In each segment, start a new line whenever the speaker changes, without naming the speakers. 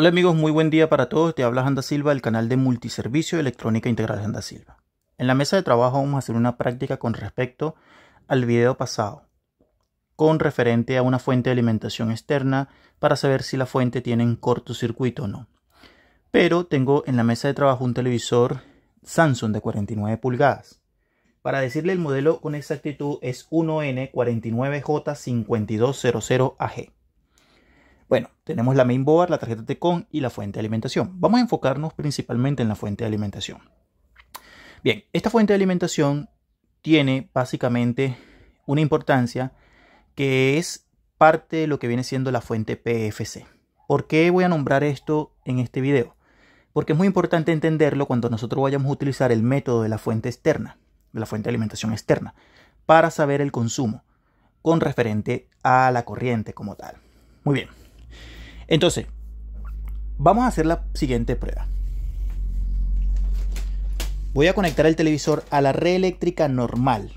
Hola amigos, muy buen día para todos. Te habla Janda Silva del canal de Multiservicio Electrónica Integral Janda Silva. En la mesa de trabajo vamos a hacer una práctica con respecto al video pasado, con referente a una fuente de alimentación externa para saber si la fuente tiene un cortocircuito o no. Pero tengo en la mesa de trabajo un televisor Samsung de 49 pulgadas. Para decirle el modelo con exactitud es 1N49J5200AG. Bueno, tenemos la mainboard, la tarjeta de Con y la fuente de alimentación. Vamos a enfocarnos principalmente en la fuente de alimentación. Bien, esta fuente de alimentación tiene básicamente una importancia que es parte de lo que viene siendo la fuente PFC. ¿Por qué voy a nombrar esto en este video? Porque es muy importante entenderlo cuando nosotros vayamos a utilizar el método de la fuente externa, de la fuente de alimentación externa, para saber el consumo con referente a la corriente como tal. Muy bien. Entonces, vamos a hacer la siguiente prueba. Voy a conectar el televisor a la red eléctrica normal.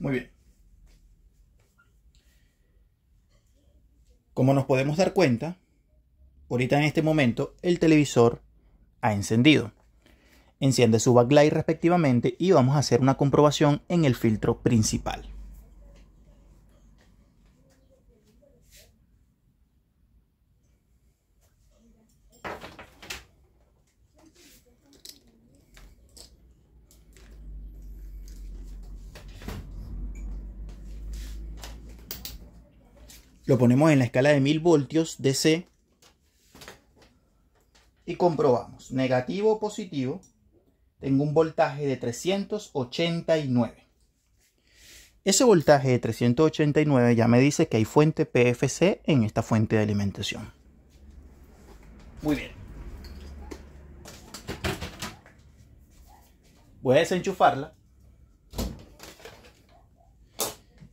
Muy bien. Como nos podemos dar cuenta, ahorita en este momento el televisor ha encendido enciende su backlight respectivamente y vamos a hacer una comprobación en el filtro principal. Lo ponemos en la escala de 1000 voltios DC y comprobamos negativo o positivo tengo un voltaje de 389. Ese voltaje de 389 ya me dice que hay fuente PFC en esta fuente de alimentación. Muy bien. Voy a desenchufarla.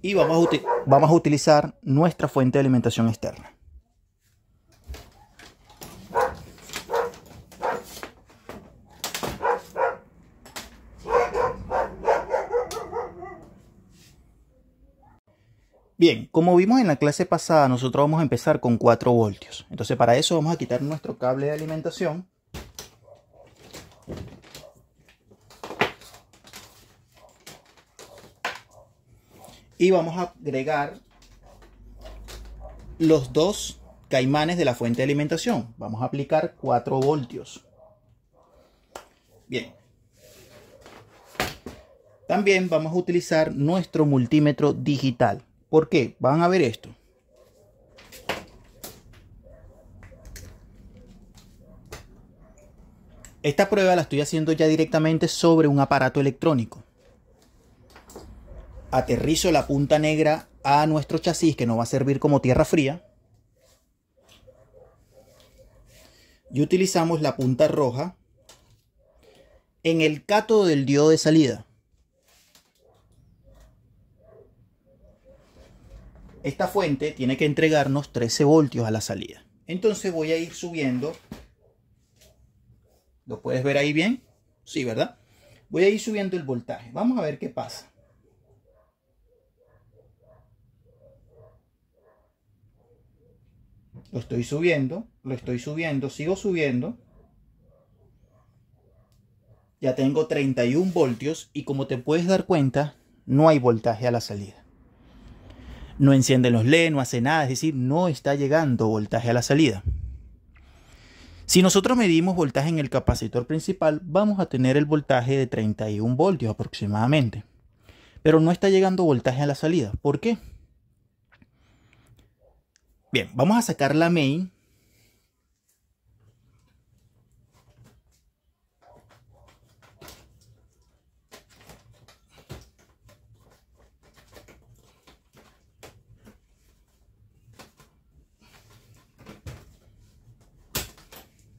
Y vamos a, vamos a utilizar nuestra fuente de alimentación externa. Bien, como vimos en la clase pasada, nosotros vamos a empezar con 4 voltios. Entonces para eso vamos a quitar nuestro cable de alimentación. Y vamos a agregar los dos caimanes de la fuente de alimentación. Vamos a aplicar 4 voltios. Bien. También vamos a utilizar nuestro multímetro digital. ¿Por qué? Van a ver esto. Esta prueba la estoy haciendo ya directamente sobre un aparato electrónico. Aterrizo la punta negra a nuestro chasis que nos va a servir como tierra fría. Y utilizamos la punta roja en el cátodo del diodo de salida. Esta fuente tiene que entregarnos 13 voltios a la salida. Entonces voy a ir subiendo. ¿Lo puedes ver ahí bien? Sí, ¿verdad? Voy a ir subiendo el voltaje. Vamos a ver qué pasa. Lo estoy subiendo, lo estoy subiendo, sigo subiendo. Ya tengo 31 voltios y como te puedes dar cuenta, no hay voltaje a la salida no enciende los LED, no hace nada, es decir, no está llegando voltaje a la salida. Si nosotros medimos voltaje en el capacitor principal, vamos a tener el voltaje de 31 voltios aproximadamente. Pero no está llegando voltaje a la salida. ¿Por qué? Bien, vamos a sacar la main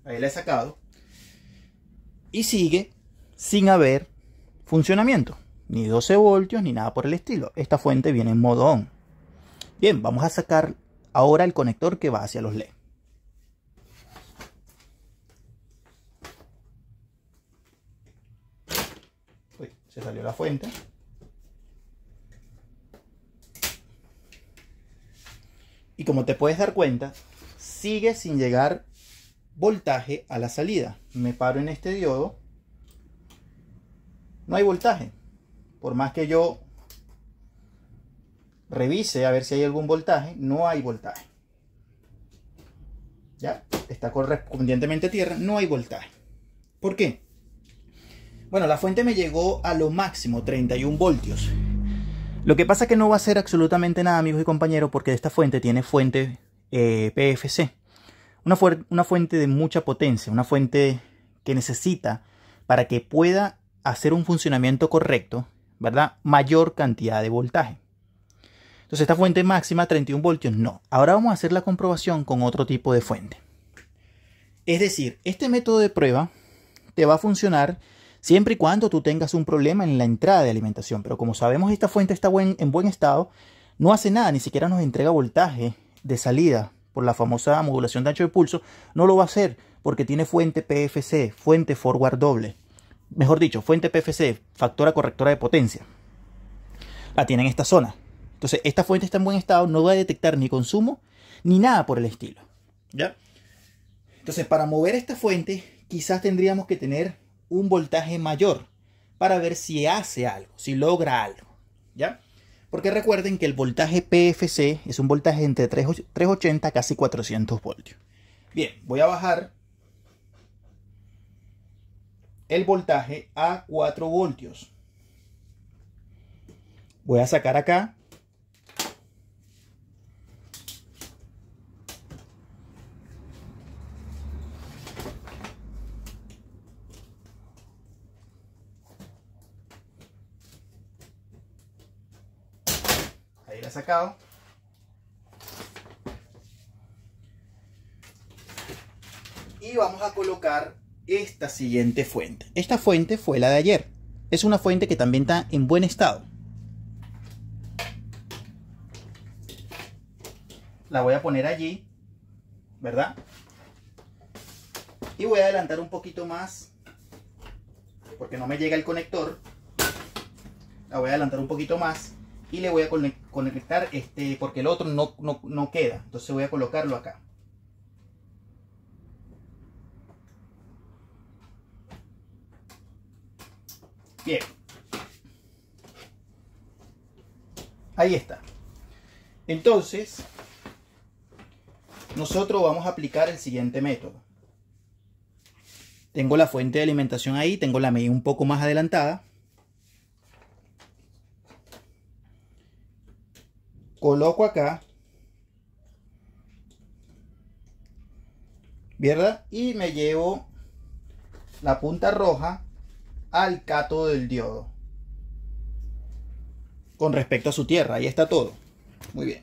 Ahí la he sacado. Y sigue sin haber funcionamiento. Ni 12 voltios ni nada por el estilo. Esta fuente viene en modo on. Bien, vamos a sacar ahora el conector que va hacia los LED. Uy, se salió la fuente. Y como te puedes dar cuenta, sigue sin llegar voltaje a la salida. Me paro en este diodo. No hay voltaje. Por más que yo revise a ver si hay algún voltaje, no hay voltaje. ¿Ya? Está correspondientemente tierra, no hay voltaje. ¿Por qué? Bueno, la fuente me llegó a lo máximo, 31 voltios. Lo que pasa es que no va a ser absolutamente nada, amigos y compañeros, porque esta fuente tiene fuente eh, PFC. Una, fuente de mucha potencia, una fuente que necesita para que pueda hacer un funcionamiento correcto, ¿verdad? Mayor cantidad de voltaje. Entonces esta fuente máxima 31 voltios no. Ahora vamos a hacer la comprobación con otro tipo de fuente. Es decir, este método de prueba te va a funcionar siempre y cuando tú tengas un problema en la entrada de alimentación. Pero como sabemos esta fuente está en buen estado, no hace nada, ni siquiera nos entrega voltaje de salida por la famosa modulación de ancho de pulso, no lo va a hacer porque tiene fuente PFC, fuente forward doble. Mejor dicho, fuente PFC, factora correctora de potencia. La tiene en esta zona. Entonces, esta fuente está en buen estado, no va a detectar ni consumo ni nada por el estilo. ¿Ya? Entonces, para mover esta fuente, quizás tendríamos que tener un voltaje mayor para ver si hace algo, si logra algo. ¿Ya? Porque recuerden que el voltaje PFC es un voltaje entre 380 a casi 400 voltios. Bien, voy a bajar el voltaje a 4 voltios. Voy a sacar acá sacado. Y vamos a colocar esta siguiente fuente. Esta fuente fue la de ayer. Es una fuente que también está en buen estado. La voy a poner allí, ¿verdad? Y voy a adelantar un poquito más porque no me llega el conector. La voy a adelantar un poquito más y le voy a conectar este porque el otro no, no queda entonces voy a colocarlo acá bien ahí está entonces nosotros vamos a aplicar el siguiente método tengo la fuente de alimentación ahí tengo la medida un poco más adelantada coloco acá, ¿verdad? Y me llevo la punta roja al cátodo del diodo con respecto a su tierra, ahí está todo. Muy bien.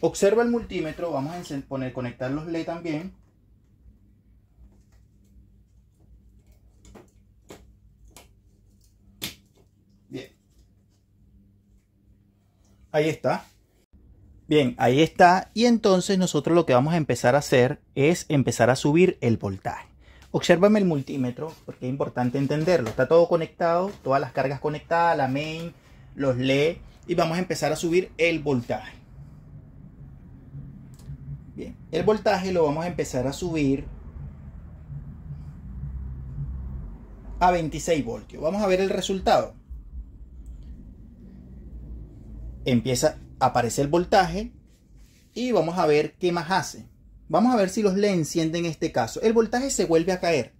Observa el multímetro, vamos a poner, conectar los LED también. Ahí está. Bien, ahí está. Y entonces nosotros lo que vamos a empezar a hacer es empezar a subir el voltaje. Observame el multímetro, porque es importante entenderlo. Está todo conectado, todas las cargas conectadas, la main, los LED. Y vamos a empezar a subir el voltaje. Bien, el voltaje lo vamos a empezar a subir a 26 voltios. Vamos a ver el resultado empieza a aparecer el voltaje y vamos a ver qué más hace. Vamos a ver si los le enciende en este caso. El voltaje se vuelve a caer.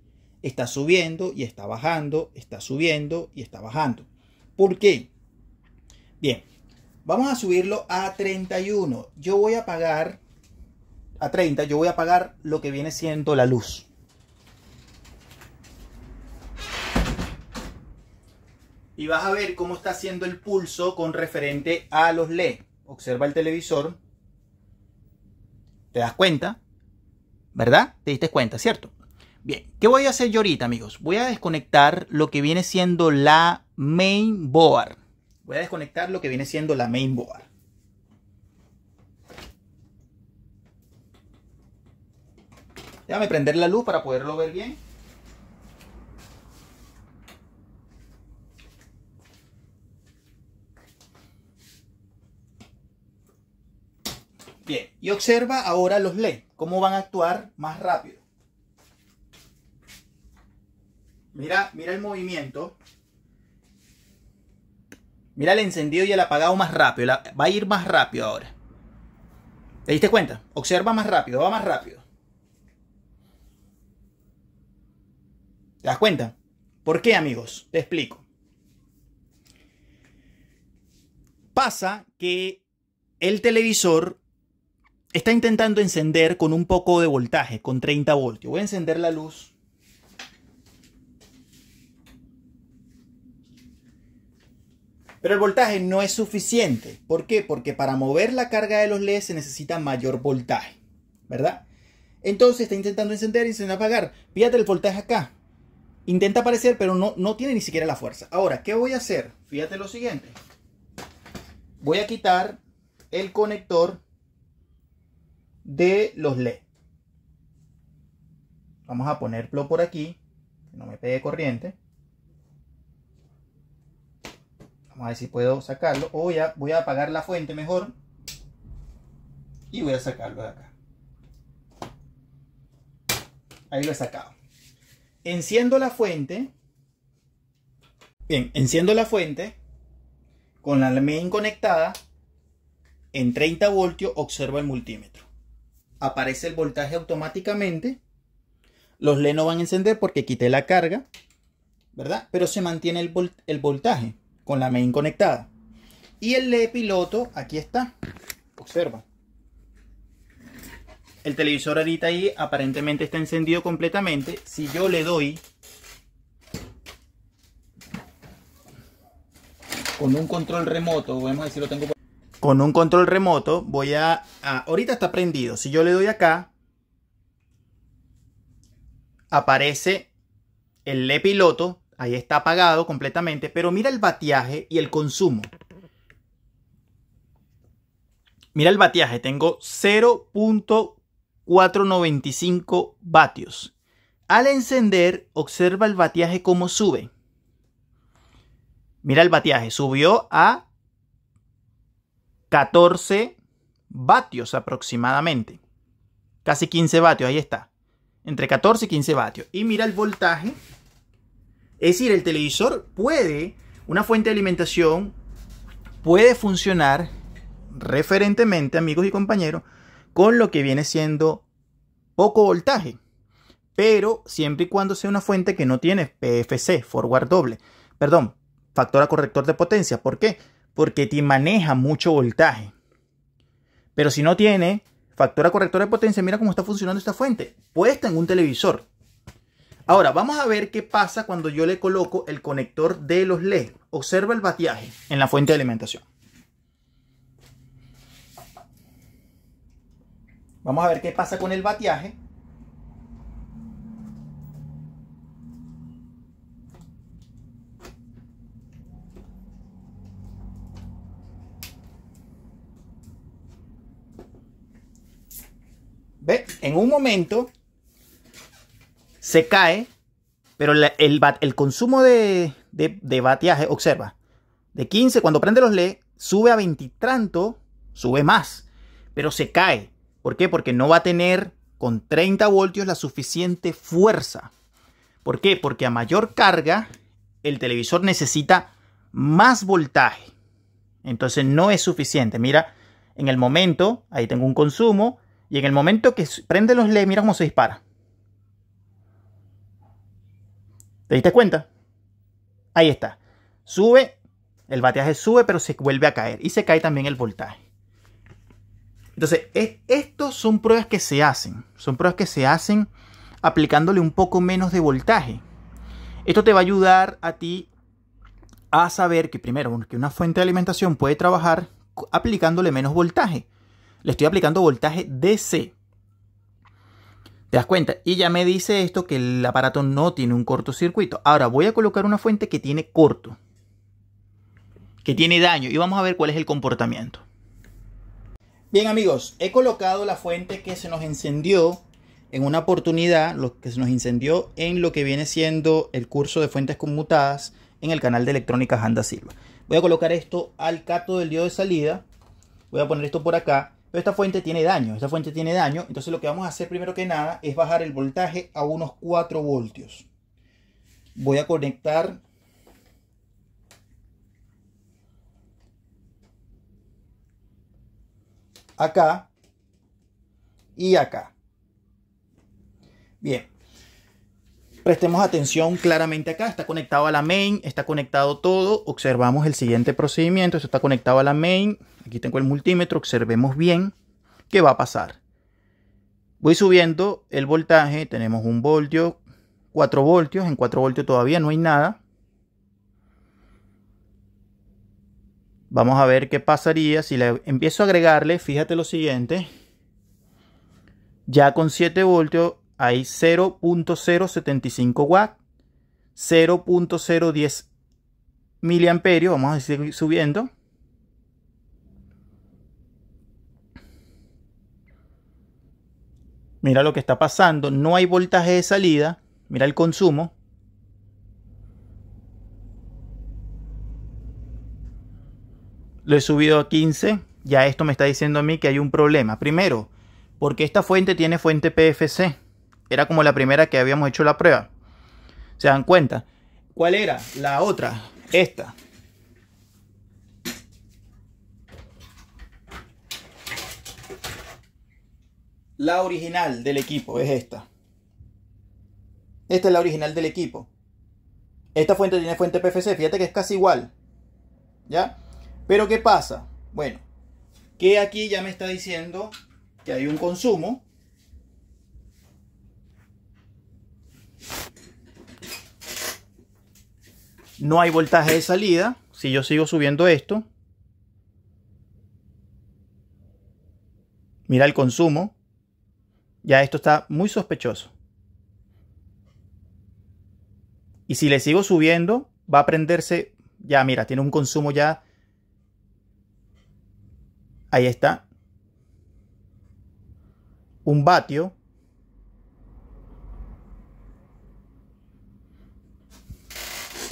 Está subiendo y está bajando, está subiendo y está bajando. ¿Por qué? Bien, vamos a subirlo a 31. Yo voy a pagar a 30, yo voy a pagar lo que viene siendo la luz. y vas a ver cómo está haciendo el pulso con referente a los LED. Observa el televisor. ¿Te das cuenta? ¿Verdad? Te diste cuenta, ¿cierto? Bien, ¿qué voy a hacer yo ahorita, amigos? Voy a desconectar lo que viene siendo la main board. Voy a desconectar lo que viene siendo la main board. Déjame prender la luz para poderlo ver bien. Bien, y observa ahora los LED, cómo van a actuar más rápido. Mira, mira el movimiento. Mira el encendido y el apagado más rápido. va a ir más rápido ahora. ¿Te diste cuenta? Observa más rápido, va más rápido. ¿Te das cuenta? ¿Por qué, amigos? Te explico. Pasa que el televisor está intentando encender con un poco de voltaje, con 30 voltios. Voy a encender la luz. Pero el voltaje no es suficiente. ¿Por qué? Porque para mover la carga de los LEDs se necesita mayor voltaje, ¿verdad? Entonces está intentando encender y se apagar. Fíjate el voltaje acá. Intenta aparecer, pero no, no tiene ni siquiera la fuerza. Ahora, ¿qué voy a hacer? Fíjate lo siguiente. Voy a quitar el conector de los LED. Vamos a ponerlo por aquí, que no me pegue corriente. Vamos a ver si puedo sacarlo. O ya voy a apagar la fuente mejor. Y voy a sacarlo de acá. Ahí lo he sacado. Enciendo la fuente. Bien, enciendo la fuente. Con la main conectada. En 30 voltios observa el multímetro aparece el voltaje automáticamente. Los LED no van a encender porque quité la carga, ¿verdad? Pero se mantiene el, voltaje con la main conectada. Y el LED piloto, aquí está, observa. El televisor ahorita ahí aparentemente está encendido completamente. Si yo le doy con un control remoto, decir, lo tengo con un control remoto voy a, Ahorita está prendido. Si yo le doy acá, aparece el Le Piloto. Ahí está apagado completamente. Pero mira el batiaje y el consumo. Mira el batiaje. Tengo 0.495 vatios. Al encender, observa el batiaje como sube. Mira el batiaje. Subió a 14 vatios aproximadamente. Casi 15 vatios, ahí está. Entre 14 y 15 vatios. Y mira el voltaje. Es decir, el televisor puede, una fuente de alimentación puede funcionar referentemente, amigos y compañeros, con lo que viene siendo poco voltaje. Pero siempre y cuando sea una fuente que no tiene PFC, forward doble. Perdón, factor corrector de potencia. ¿Por qué? porque te maneja mucho voltaje. Pero si no tiene factora correctora de potencia, mira cómo está funcionando esta fuente, puesta en un televisor. Ahora, vamos a ver qué pasa cuando yo le coloco el conector de los leds. Observa el bateaje en la fuente de alimentación. Vamos a ver qué pasa con el bateaje ¿Ve? En un momento se cae, pero el, el, consumo de, de, bateaje, observa, de 15, cuando prende los LED, sube a 20 sube más, pero se cae. ¿Por qué? Porque no va a tener con 30 voltios la suficiente fuerza. ¿Por qué? Porque a mayor carga, el televisor necesita más voltaje. Entonces no es suficiente. Mira, en el momento, ahí tengo un consumo, y en el momento que prende los LEDs, mira cómo se dispara. ¿Te diste cuenta? Ahí está. Sube, el bateaje sube, pero se vuelve a caer. Y se cae también el voltaje. Entonces, es, estos son pruebas que se hacen. Son pruebas que se hacen aplicándole un poco menos de voltaje. Esto te va a ayudar a ti a saber que primero, que una fuente de alimentación puede trabajar aplicándole menos voltaje le estoy aplicando voltaje DC. ¿Te das cuenta? Y ya me dice esto que el aparato no tiene un cortocircuito. Ahora voy a colocar una fuente que tiene corto, que tiene daño, y vamos a ver cuál es el comportamiento. Bien amigos, he colocado la fuente que se nos encendió en una oportunidad, lo que se nos encendió en lo que viene siendo el curso de fuentes conmutadas en el canal de electrónica Handa Silva. Voy a colocar esto al cato del diodo de salida, voy a poner esto por acá esta fuente tiene daño, esta fuente tiene daño. Entonces lo que vamos a hacer primero que nada es bajar el voltaje a unos 4 voltios. Voy a conectar acá y acá. Bien, Prestemos atención claramente acá, está conectado a la main, está conectado todo, observamos el siguiente procedimiento, esto está conectado a la main, aquí tengo el multímetro, observemos bien qué va a pasar. Voy subiendo el voltaje, tenemos un voltio, 4 voltios, en 4 voltios todavía no hay nada. Vamos a ver qué pasaría si le empiezo a agregarle, fíjate lo siguiente, ya con 7 voltios hay 0.075 watts, 0.010 miliamperios, vamos a seguir subiendo. Mira lo que está pasando, no hay voltaje de salida, mira el consumo. Lo he subido a 15, ya esto me está diciendo a mí que hay un problema. Primero, porque esta fuente tiene fuente PFC era como la primera que habíamos hecho la prueba. ¿Se dan cuenta? ¿Cuál era? La otra, esta. La original del equipo es esta. Esta es la original del equipo. Esta fuente tiene fuente PFC, fíjate que es casi igual. ¿Ya? Pero ¿qué pasa? Bueno, que aquí ya me está diciendo que hay un consumo No hay voltaje de salida. Si yo sigo subiendo esto, mira el consumo. Ya esto está muy sospechoso. Y si le sigo subiendo, va a prenderse. Ya, mira, tiene un consumo ya. Ahí está. Un vatio.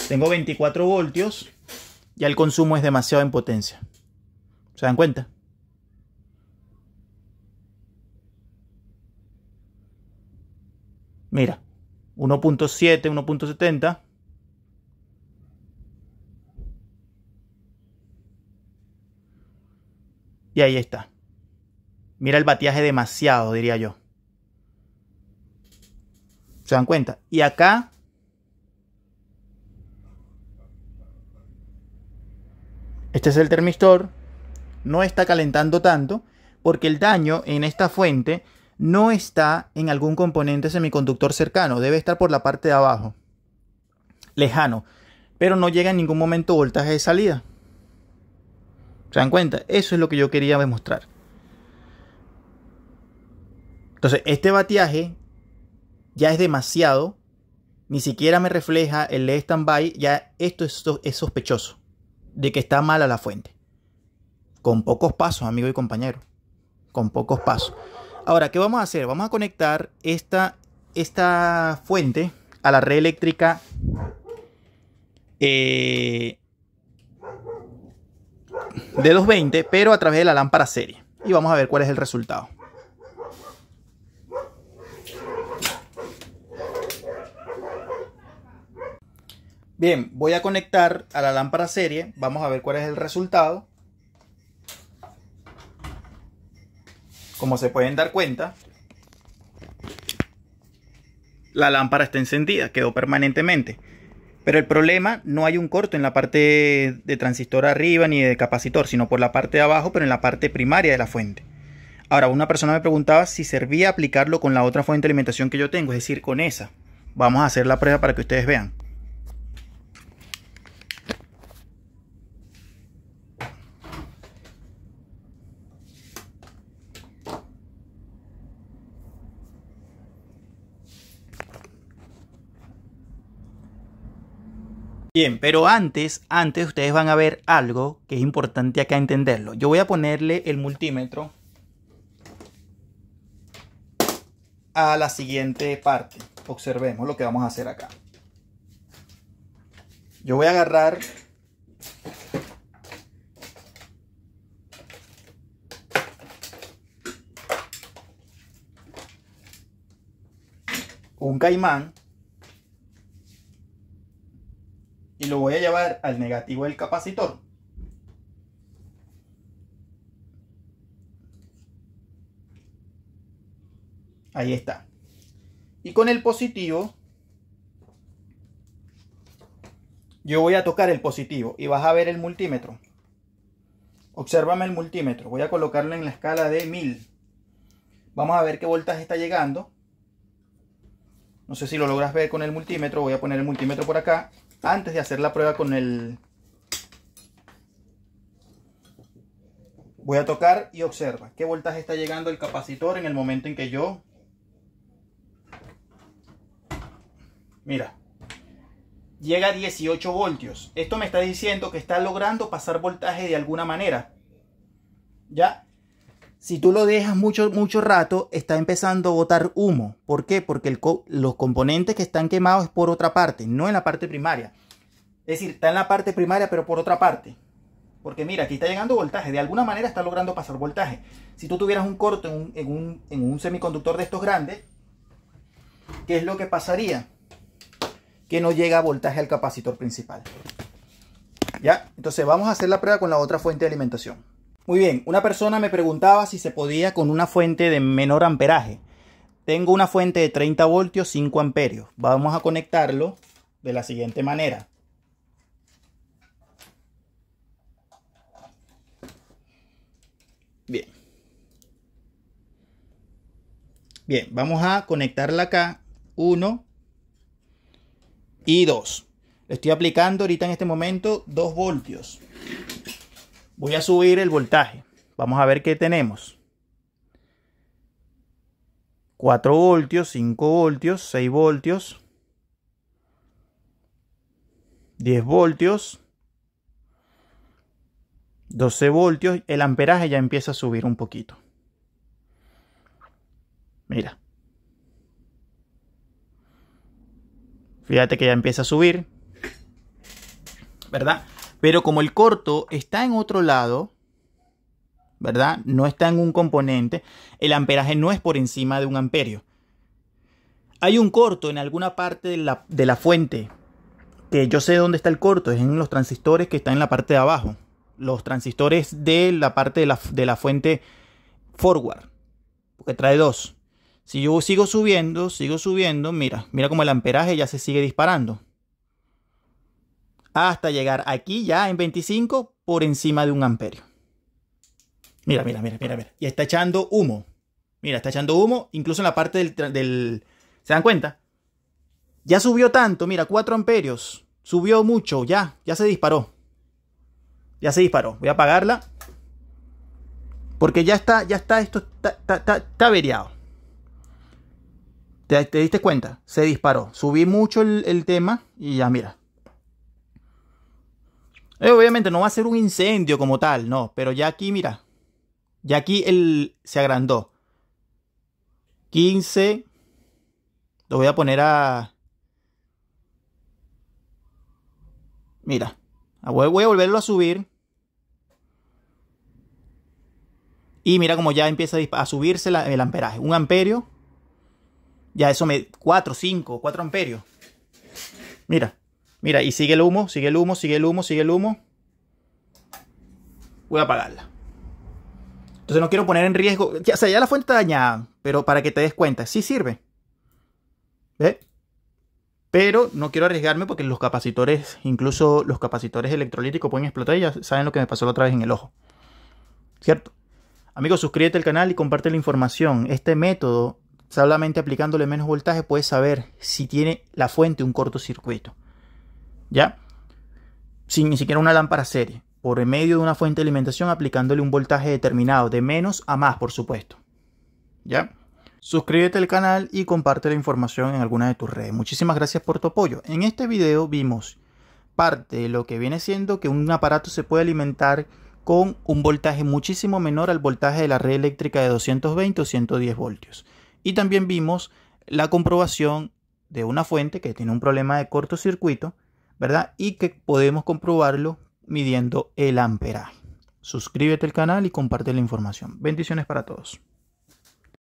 Tengo 24 voltios. Ya el consumo es demasiado en potencia. ¿Se dan cuenta? Mira, 1.7, 1.70. Y ahí está. Mira el batiaje demasiado, diría yo. ¿Se dan cuenta? Y acá Este es el termistor. No está calentando tanto porque el daño en esta fuente no está en algún componente semiconductor cercano. Debe estar por la parte de abajo. Lejano. Pero no llega en ningún momento voltaje de salida. ¿Se dan cuenta? Eso es lo que yo quería demostrar. Entonces, este bateaje ya es demasiado. Ni siquiera me refleja el stand-by. Ya esto es sospechoso de que está mala la fuente. Con pocos pasos, amigo y compañero. Con pocos pasos. Ahora, ¿qué vamos a hacer? Vamos a conectar esta, esta fuente a la red eléctrica eh, de de 220, pero a través de la lámpara serie. Y vamos a ver cuál es el resultado. Bien, voy a conectar a la lámpara serie. Vamos a ver cuál es el resultado. Como se pueden dar cuenta, la lámpara está encendida, quedó permanentemente. Pero el problema no hay un corto en la parte de transistor arriba ni de capacitor, sino por la parte de abajo, pero en la parte primaria de la fuente. Ahora, una persona me preguntaba si servía aplicarlo con la otra fuente de alimentación que yo tengo, es decir, con esa. Vamos a hacer la prueba para que ustedes vean. Bien, pero antes, antes ustedes van a ver algo que es importante acá entenderlo. Yo voy a ponerle el multímetro a la siguiente parte. Observemos lo que vamos a hacer acá. Yo voy a agarrar un caimán y lo voy a llevar al negativo del capacitor. Ahí está. Y con el positivo, yo voy a tocar el positivo y vas a ver el multímetro. Obsérvame el multímetro. Voy a colocarlo en la escala de 1000. Vamos a ver qué voltaje está llegando. No sé si lo logras ver con el multímetro. Voy a poner el multímetro por acá antes de hacer la prueba con el... Voy a tocar y observa qué voltaje está llegando el capacitor en el momento en que yo... Mira, llega a 18 voltios. Esto me está diciendo que está logrando pasar voltaje de alguna manera. ¿Ya? Si tú lo dejas mucho, mucho rato, está empezando a botar humo. ¿Por qué? Porque los componentes que están quemados es por otra parte, no en la parte primaria. Es decir, está en la parte primaria, pero por otra parte. Porque mira, aquí está llegando voltaje. De alguna manera está logrando pasar voltaje. Si tú tuvieras un corto en en un semiconductor de estos grandes, ¿qué es lo que pasaría? Que no llega voltaje al capacitor principal. ¿Ya? Entonces vamos a hacer la prueba con la otra fuente de alimentación. Muy bien, una persona me preguntaba si se podía con una fuente de menor amperaje. Tengo una fuente de 30 voltios 5 amperios. Vamos a conectarlo de la siguiente manera. Bien. Bien, vamos a conectarla acá. 1 y 2. estoy aplicando ahorita en este momento 2 voltios. Voy a subir el voltaje. Vamos a ver qué tenemos. 4 voltios, 5 voltios, 6 voltios, 10 voltios, 12 voltios. El amperaje ya empieza a subir un poquito. Mira. Fíjate que ya empieza a subir. ¿Verdad? Pero como el corto está en otro lado, ¿verdad? No está en un componente, el amperaje no es por encima de un amperio. Hay un corto en alguna parte de la, fuente, que yo sé dónde está el corto, es en los transistores que están en la parte de abajo, los transistores de la parte de la, de la fuente forward, porque trae dos. Si yo sigo subiendo, sigo subiendo, mira, mira como el amperaje ya se sigue disparando hasta llegar aquí ya en 25 por encima de un amperio. Mira, mira, mira, mira, mira. Y está echando humo. Mira, está echando humo, incluso en la parte del, ¿Se dan cuenta? Ya subió tanto, mira, 4 amperios. Subió mucho, ya, ya se disparó. Ya se disparó. Voy a apagarla. Porque ya está, ya está, esto está, está, averiado. ¿Te, diste cuenta? Se disparó. Subí mucho el tema y ya mira. Eh, obviamente no va a ser un incendio como tal, no, pero ya aquí, mira, ya aquí se agrandó. 15, lo voy a poner a... Mira, voy a volverlo a subir. Y mira como ya empieza a subirse el amperaje. Un amperio. Ya eso me... 4, 5, 4 amperios. Mira. Mira, y sigue el humo, sigue el humo, sigue el humo, sigue el humo. Voy a apagarla. Entonces no quiero poner en riesgo. Ya, o sea, ya la fuente está dañada, pero para que te des cuenta, sí sirve. ¿Ves? Pero no quiero arriesgarme porque los capacitores, incluso los capacitores electrolíticos pueden explotar. Y ya saben lo que me pasó la otra vez en el ojo. ¿Cierto? Amigos, suscríbete al canal y comparte la información. Este método, solamente aplicándole menos voltaje, puedes saber si tiene la fuente un cortocircuito. ¿ya? Sin ni siquiera una lámpara serie, por medio de una fuente de alimentación aplicándole un voltaje determinado, de menos a más, por supuesto. ¿Ya? Suscríbete al canal y comparte la información en alguna de tus redes. Muchísimas gracias por tu apoyo. En este video vimos parte de lo que viene siendo que un aparato se puede alimentar con un voltaje muchísimo menor al voltaje de la red eléctrica de 220 o 110 voltios. Y también vimos la comprobación de una fuente que tiene un problema de cortocircuito ¿verdad? Y que podemos comprobarlo midiendo el amperaje. Suscríbete al canal y comparte la información. Bendiciones para todos.